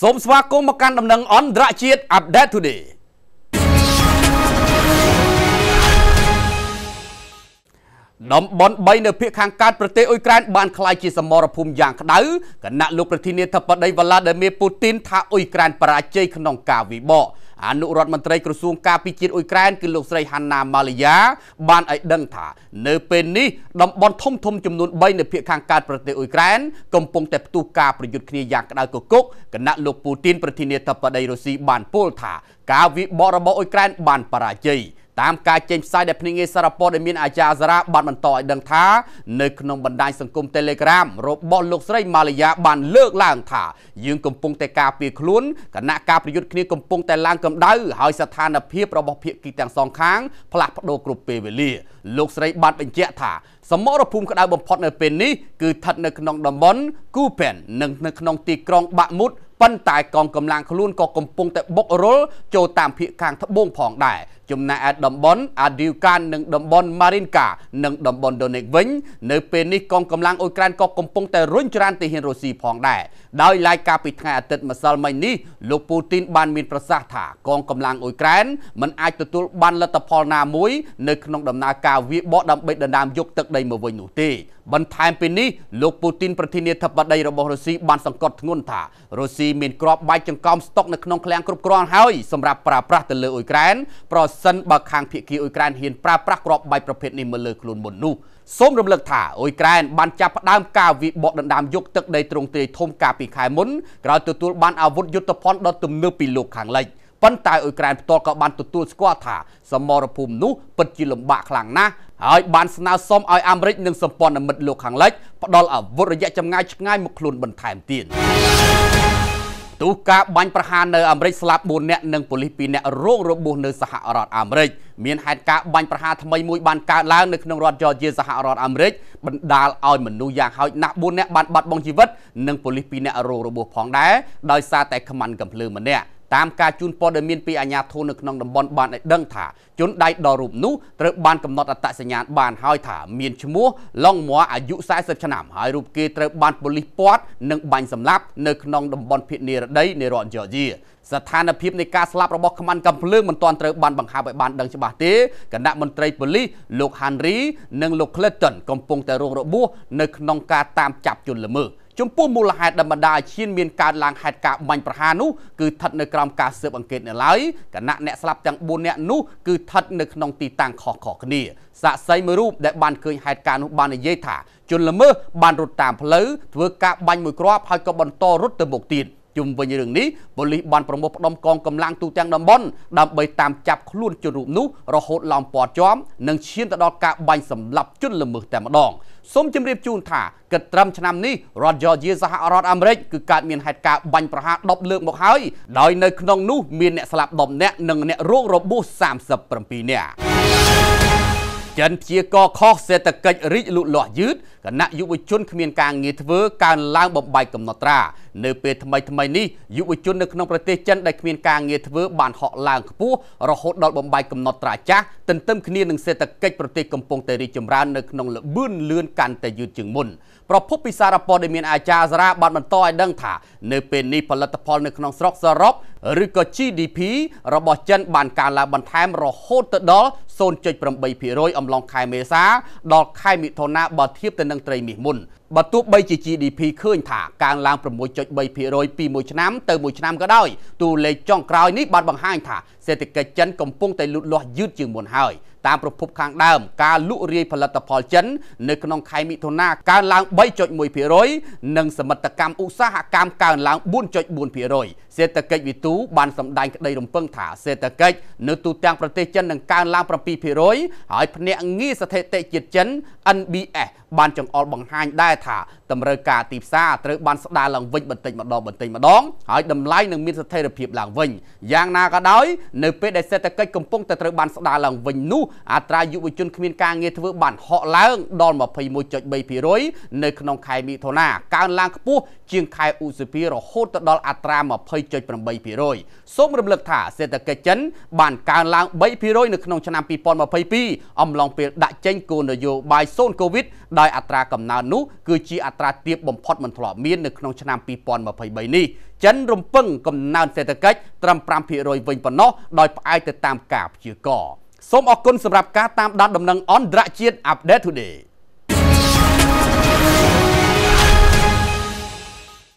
សូមស្វាគមន៍មកកាន់ដំណឹងអន្តរជាតិ Update Today តំបន់3នៅភាគខាងកើតប្រទេសអ៊ុយក្រែនបានក្លាយជាសមរភូមិយ៉ាងក្តៅគណៈលោកប្រធានាធិបតីវ្លាឌីមៀពូទីនថាអ៊ុយក្រែនបរាជ័យក្នុងការវិបកអនុរដ្ឋមន្ត្រីក្រសួងការពារជាតិអ៊ុយក្រែនគឺលោកស្រីហាន់ណាម៉ាលីយ៉ាបានឲ្យដឹងថានៅពេលនេះតំបន់ធំធំចំនួន3នៅភូមិខាងកើតប្រទេសអ៊ុយក្រែនកំពុងតែផ្ទុះការប្រយុទ្ធគ្នាយ៉ាងក្តៅគគុកគណៈលោកពូទីនប្រធានាធិបតីរុស្ស៊ីបានពោលថាការវាយបករបស់អ៊ុយក្រែនបានបរាជ័យតាមការចេញផ្សាយដែលភ្នាក់ងារសារព័ត៌មានអាយ៉ាសារ៉ាបានបន្តឲ្យដឹងថានៅក្នុងបណ្ដាញសង្គម Telegram របស់លោកស្រីម៉ាលីយ៉ាបានលើកឡើងថាយើងកំពុងតែការពារខ្លួនគណៈការប្រយុទ្ធគ្នាកំពុងតែឡើងកម្ដៅហើយស្ថានភាពរបស់ភាគីទាំងសងខាងផ្លាស់ប្ដូរគ្រប់ពេលវេលាលោកស្រីបានបញ្ជាក់ថាសមរភូមិក្តៅបំផុតនៅពេលនេះគឺស្ថិតនៅក្នុងតំបន់គូពេននិងនៅក្នុងទីក្រុងបាក់មុតប៉ុន្តែកងកម្លាំងខ្លួនក៏កំពុងតែបុករុលចូលតាមភៀកខាងត្បូងផងដែរចំណែកឯតំបន់អាឌីវកាននិងតំបន់ម៉ារីនកានិងតំបន់ដូនេកវិញ នៅពេលនេះកងកម្លាំងអ៊ុយក្រែនក៏កំពុងតែរុញច្រានទីហ៊ានរុស្ស៊ីផងដែរដោយឡែកកាលពីថ្ងៃអាទិត្យម្សិលមិញនេះលោកពូទីនបានមានប្រសាសន៍ថាកងកម្លាំងអ៊ុយក្រែនមិនអាចទទួលបានលទ្ធផលណាមួយនៅក្នុងដំណើរការវាយបកដើម្បីដណ្ដើមយកទឹកដីមកវិញនោះទេ បន្ថែមពីនេះលោកពូទីនប្រធានាធិបតីរបស់រុស្ស៊ីបានសង្កត់ធ្ងន់ថារុស្ស៊ីមានក្របបែកចង្កោមស្តុកនៅក្នុងឃ្លាំងគ្រប់គ្រាន់ហើយសម្រាប់ប្រើប្រាស់ទៅលើអ៊ុយក្រែនប្រសសិនបើខាងភៀកគីអ៊ុយក្រែនហ៊ានប្រើប្រាស់គ្រាប់បែកប្រភេទនេះមកលើខ្លួនមុននោះសូមរំលឹកថាអ៊ុយក្រែនបានចាប់ផ្ដើមការវិបកដណ្ដើមយកទឹកដីទ្រង់ទ្រាយធំកាលពីខែមុនក្រោយទទួលបានអាវុធយុទ្ធភណ្ឌដ៏ទំនើបពីលោកខាងលិចប៉ុន្តែអ៊ុយក្រែនផ្ទាល់ក៏បានទទួលស្គាល់ថាសមរភូមិនោះពិតជាលំបាកខ្លាំងណាស់ហើយបានស្នើសុំឲ្យអាមេរិកនិងសម្ព័ន្ធមិត្តលោកខាងលិចផ្ដល់អាវុធរយៈចម្ងាយឆ្ងាយមកខ្លួនបន្ថែមទៀត។ទោះការបាញ់ប្រហារនៅអាមេរិកស្លាប់4នាក់និងប៉ូលីស2នាក់រងរបួសនៅសហរដ្ឋអាមេរិកមានហេតុការបាញ់ប្រហារថ្មីមួយបានកើតឡើងនៅក្នុងរដ្ឋ Georgia សហរដ្ឋអាមេរិកបណ្ដាលឲ្យមនុស្សយ៉ាងហោចណាស់4នាក់បានបាត់បង់ជីវិតនិងប៉ូលីស2នាក់រងរបួសផងដែរដោយសារតែខ្មាន់កំភ្លើងម្នាក់តាមការជូនព័ត៌មានពីអាជ្ញាធរនៅក្នុងតំបន់បានឲ្យដឹងថាជនដៃដល់រូបនោះត្រូវបានកំណត់អត្តសញ្ញាណបានហើយថាមានឈ្មោះឡុងមួអាយុ40ឆ្នាំហើយរូបគេត្រូវបានប៉ូលីសពាត់និងបាញ់សម្លាប់នៅក្នុងតំបន់ភៀតនិរដីនៃរដ្ឋជ័យស្ថានភាពនៃការស្លាប់របស់ខ្មាន់កំភ្លើងមិនទាន់ត្រូវបានបង្ហើបឲ្យបានដឹងច្បាស់ទេគណៈមន្ត្រីប៉ូលីសលោក Henry និងលោក Clinton កំពុងតែរងរបួសនៅក្នុងការតាមចាប់ជនល្មើសចំពោះមូលហេតុដែលបណ្ដាអាស៊ានមានកើតឡើងហេតុការណ៍បាញ់ប្រហារនោះគឺស្ថិតនៅក្រោមការស៊ើបអង្កេតនៅឡើយគណៈអ្នកស្លាប់ទាំង4នាក់នោះគឺស្ថិតនៅក្នុងទីតាំងខុសៗគ្នាសាក់សីមួយរូបដែល បានឃើញហេតុការណ៍នោះបាននិយាយថាជនល្មើសបាន រត់តាមផ្លូវធ្វើការបាញ់មួយគ្រាប់ហើយក៏បន្តរត់ទៅមុខទៀតជុំវិញរឿងនេះប៉ូលីសបានប្រមូលផ្ដុំកងកម្លាំងទូទាំងតំបន់ដើម្បីតាមចាប់ខ្លួនជនរូបនោះរហូតឡោមព័ទ្ធជាប់និងឈានទៅដល់ការបាញ់សម្លាប់ជនល្មើសតែម្ដងសូមជម្រាបជូនថាគិតត្រឹមឆ្នាំនេះរដ្ឋយ៉ូជាសហរដ្ឋអាមេរិកគឺកើតមានហេតុការណ៍បាញ់ប្រហារ10លើកមកហើយដោយនៅក្នុងនោះមានអ្នកស្លាប់10នាក់និងអ្នករងរបួស37នាក់ចិនព្យាករខុសសេដ្ឋកិច្ចរីកលូតលាស់យឺតគណៈយុវជនគ្មានការងារធ្វើកើនឡើងបំបែកកំណត់ត្រានៅពេលថ្មីថ្មីនេះយុវជននៅក្នុងប្រទេសចិនដែលគ្មានការងារធ្វើបានហក់ឡើងខ្ពស់រហូតដល់បំបែកកំណត់ត្រាចាស់ទន្ទឹមគ្នានឹងសេដ្ឋកិច្ចប្រទេសកំពុងតែរីកចម្រើននៅក្នុងល្បឿនលឿនកាន់តែយឺតជាងមុនប្រពន្ធពិសារព័ត៌មានអាចារ្យសារ៉ាបានបន្តឲ្យដឹងថានៅពេលនេះផលិតផលនៅក្នុងស្រុកសរុបឬក៏ GDP របស់ចិនបានកើនឡើងបន្ថែមរហូតទៅដល់0.8%អំឡុងខែមេសាដល់ខែមិថុនាបើធៀបទៅនឹងត្រីមាសមុនបើទោះបី ជា GDP ឃើញថាកើនឡើង6.3%ពីមួយឆ្នាំទៅមួយឆ្នាំក៏ដោយតួលេខចុងក្រោយនេះបានបង្ហាញថាសេដ្ឋកិច្ចចិនកំពុងតែលូតលាស់យឺតជាងមុនហើយតាមប្រភពខាងដើម ការលក់រាយផលិតផលចិន នៅក្នុងខែមិថុនាកើនឡើង3.1%និងសមិទ្ធកម្មឧស្សាហកម្មកើនឡើង4.4%សេដ្ឋកិច្ចវិទូ បានសម្ដែងក្តីរំពឹងថាសេដ្ឋកិច្ចនៅទូទាំងប្រទេសចិននឹងកើនឡើង7%ហើយភ្នាក់ងារស្ថិតិជាតិចិន NBS បានចង្អុលបង្ហាញដែរថាតម្រូវការទីផ្សារត្រូវបានស្ដារឡើងវិញបន្តិចម្ដងបន្តិចម្ដងហើយតម្លៃនឹងមានស្ថិរភាពឡើងវិញយ៉ាងណាក៏ដោយនៅពេលដែលសេដ្ឋកិច្ចកំពុងតែត្រូវបានស្ដារឡើងវិញនោះអត្រាយុវជនគ្មានការងារធ្វើបានហក់ឡើងដល់21.3%នៅក្នុងខែមិថុនាកើនឡើងខ្ពស់ជាងខែឧសភារហូតទៅដល់អត្រា20.8%សូមរំលឹកថាសេដ្ឋកិច្ចចិនបានកើនឡើង3%នៅក្នុងឆ្នាំ2022អំឡុងពេលដាក់ចេញគោលនយោបាយសូនកូវីដដោយអត្រាកំណើននោះគឺជាអត្រាទាបបំផុតមិនធ្លាប់មាននៅក្នុងឆ្នាំ2023នេះចិនរំពឹងកំណើនសេដ្ឋកិច្ចត្រឹម5%វិញប៉ុណ្ណោះដោយផ្អែកទៅតាមការព្យាករណ៍សូមអរគុណសម្រាប់ការតាមដានដំណឹងអន្តរជាតិ Update Today